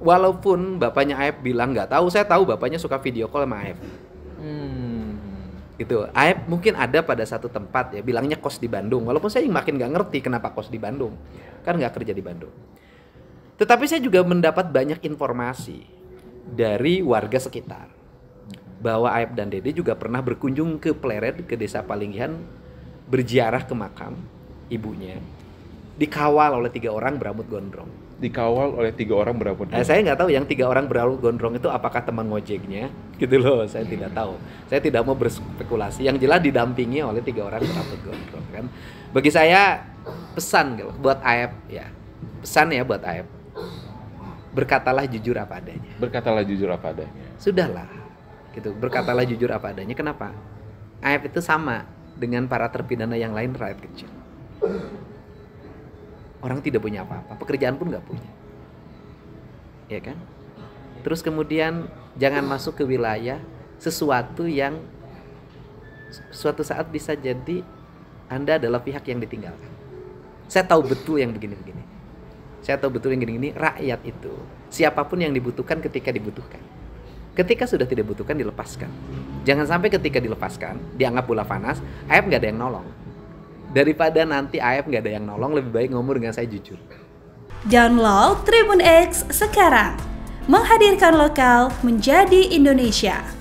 walaupun bapaknya Aep bilang nggak tahu, saya tahu bapaknya suka video call sama Aep. Hmm. Gitu. Aep mungkin ada pada satu tempat ya bilangnya kos di Bandung. Walaupun saya makin nggak ngerti kenapa kos di Bandung. Kan nggak kerja di Bandung. Tetapi saya juga mendapat banyak informasi dari warga sekitar bahwa Aep dan Dede juga pernah berkunjung ke Pleret ke Desa palingihan berziarah ke makam ibunya dikawal oleh tiga orang berambut gondrong dikawal oleh tiga orang berapa? nah, saya nggak tahu yang tiga orang berambut gondrong itu apakah teman ngojeknya, gitu loh. Saya hmm. tidak tahu. Saya tidak mau berspekulasi. Yang jelas didampingi oleh tiga orang berambut gondrong kan. Bagi saya pesan buat AF ya, pesan ya buat AF. Berkatalah jujur apa adanya. Berkatalah jujur apa adanya. Sudahlah, gitu. Berkatalah jujur apa adanya. Kenapa? AF itu sama dengan para terpidana yang lain rakyat kecil. Orang tidak punya apa-apa, pekerjaan pun nggak punya. Ya kan? Terus kemudian jangan masuk ke wilayah sesuatu yang suatu saat bisa jadi Anda adalah pihak yang ditinggalkan. Saya tahu betul yang begini-begini. Saya tahu betul yang begini-begini rakyat itu siapapun yang dibutuhkan ketika dibutuhkan. Ketika sudah tidak butuhkan dilepaskan. Jangan sampai ketika dilepaskan dianggap bola panas, ayam nggak ada yang nolong. Daripada nanti AF nggak ada yang nolong, lebih baik ngomong dengan saya jujur. Download Tribun X sekarang. Menghadirkan lokal menjadi Indonesia.